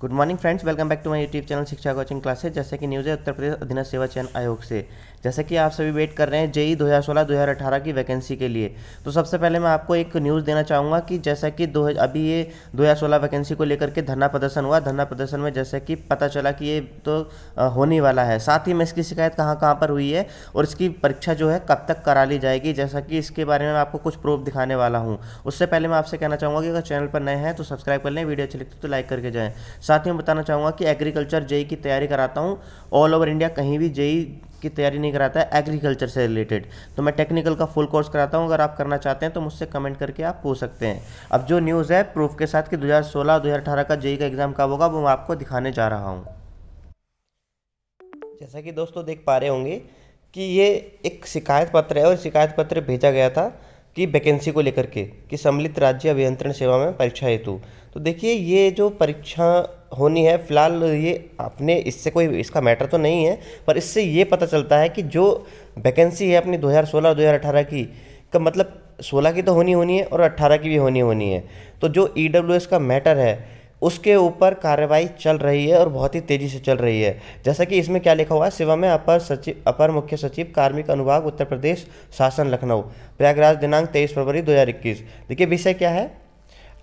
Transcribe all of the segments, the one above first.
good morning friends welcome back to my YouTube channel Shiksha coaching classes जैसे कि news है उत्तर प्रदेश अधीन सेवा चयन आयोग से जैसे कि आप सभी वेट कर रहे हैं जेई 2016 2018 की वैकेंसी के लिए तो सबसे पहले मैं आपको एक न्यूज़ देना चाहूँगा कि जैसा कि दो अभी ये 2016 वैकेंसी को लेकर के धरना प्रदर्शन हुआ धरना प्रदर्शन में जैसे कि पता चला कि ये तो होने वाला है साथ ही में इसकी शिकायत कहाँ कहाँ पर हुई है और इसकी परीक्षा जो है कब तक करा ली जाएगी जैसा कि इसके बारे में मैं आपको कुछ प्रूफ दिखाने वाला हूँ उससे पहले मैं आपसे कहना चाहूँगा कि अगर चैनल पर नए हैं तो सब्सक्राइब कर लें वीडियो अच्छी लगती तो लाइक करके जाएँ साथ ही मैं बताना चाहूँगा कि एग्रीकल्चर जेई की तैयारी कराता हूँ ऑल ओवर इंडिया कहीं भी जेई की तैयारी नहीं कराता है एग्रीकल्चर से रिलेटेड तो मैं टेक्निकल का फुल कोर्स कराता हूँ अगर आप करना चाहते हैं तो मुझसे कमेंट करके आप पूछ सकते हैं अब जो न्यूज़ है प्रूफ के साथ कि हज़ार 2018 का जेई का एग्ज़ाम कब होगा वो मैं आपको दिखाने जा रहा हूँ जैसा कि दोस्तों देख पा रहे होंगे कि ये एक शिकायत पत्र है और शिकायत पत्र भेजा गया था कि वैकेंसी को लेकर के कि सम्मिलित राज्य अभियंत्रण सेवा में परीक्षा हेतु तो देखिए ये जो परीक्षा होनी है फिलहाल ये अपने इससे कोई इसका मैटर तो नहीं है पर इससे ये पता चलता है कि जो वैकेंसी है अपनी 2016 और 2018 की का मतलब 16 की तो होनी होनी है और 18 की भी होनी होनी है तो जो ई e का मैटर है उसके ऊपर कार्रवाई चल रही है और बहुत ही तेज़ी से चल रही है जैसा कि इसमें क्या लिखा हुआ है सिवा में अपर सचिव अपर मुख्य सचिव कार्मिक अनुभाग उत्तर प्रदेश शासन लखनऊ प्रयागराज दिनांक 23 फरवरी 2021 देखिए विषय क्या है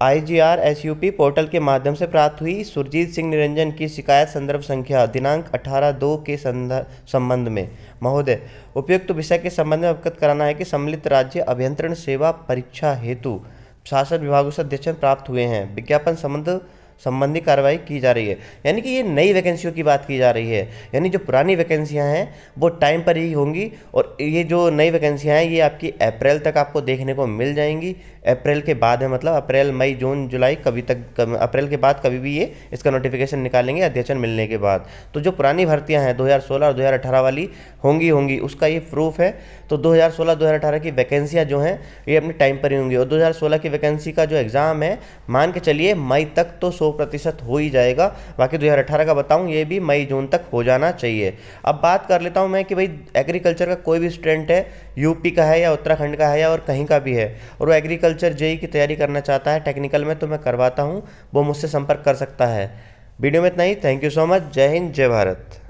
आईजीआरएसयूपी पोर्टल के माध्यम से प्राप्त हुई सुरजीत सिंह निरंजन की शिकायत संदर्भ संख्या दिनांक अठारह दो के संबंध में महोदय उपयुक्त विषय के संबंध में अवगत कराना है कि सम्मिलित राज्य अभियंत्रण सेवा परीक्षा हेतु शासन विभागों से अध्यक्ष प्राप्त हुए हैं विज्ञापन संबंध संबंधी कार्रवाई की जा रही है यानी कि ये नई वैकेंसियों की बात की जा रही है यानी जो पुरानी वैकेंसियाँ हैं वो टाइम पर ही होंगी और ये जो नई वैकेंसियाँ हैं ये आपकी अप्रैल तक आपको देखने को मिल जाएंगी अप्रैल के बाद है मतलब अप्रैल मई जून जुलाई कभी तक अप्रैल के बाद कभी भी ये इसका नोटिफिकेशन निकालेंगे अध्यक्षन मिलने के बाद तो जो पुरानी भर्तियाँ हैं दो और दो वाली होंगी होंगी उसका ये प्रूफ है तो 2016 2018 की वैकेंसियाँ जो हैं ये अपने टाइम पर ही होंगी और 2016 की वैकेंसी का जो एग्ज़ाम है मान के चलिए मई तक तो सौ प्रतिशत हो ही जाएगा बाकी अठारह का बताऊँ ये भी मई जून तक हो जाना चाहिए अब बात कर लेता हूँ मैं कि भाई एग्रीकल्चर का कोई भी स्टूडेंट है यूपी का है या उत्तराखंड का है या और कहीं का भी है और वो एग्रीकल्चर जेई की तैयारी करना चाहता है टेक्निकल में तो मैं करवाता हूँ वो मुझसे संपर्क कर सकता है वीडियो में इतना ही थैंक यू सो मच जय हिंद जय भारत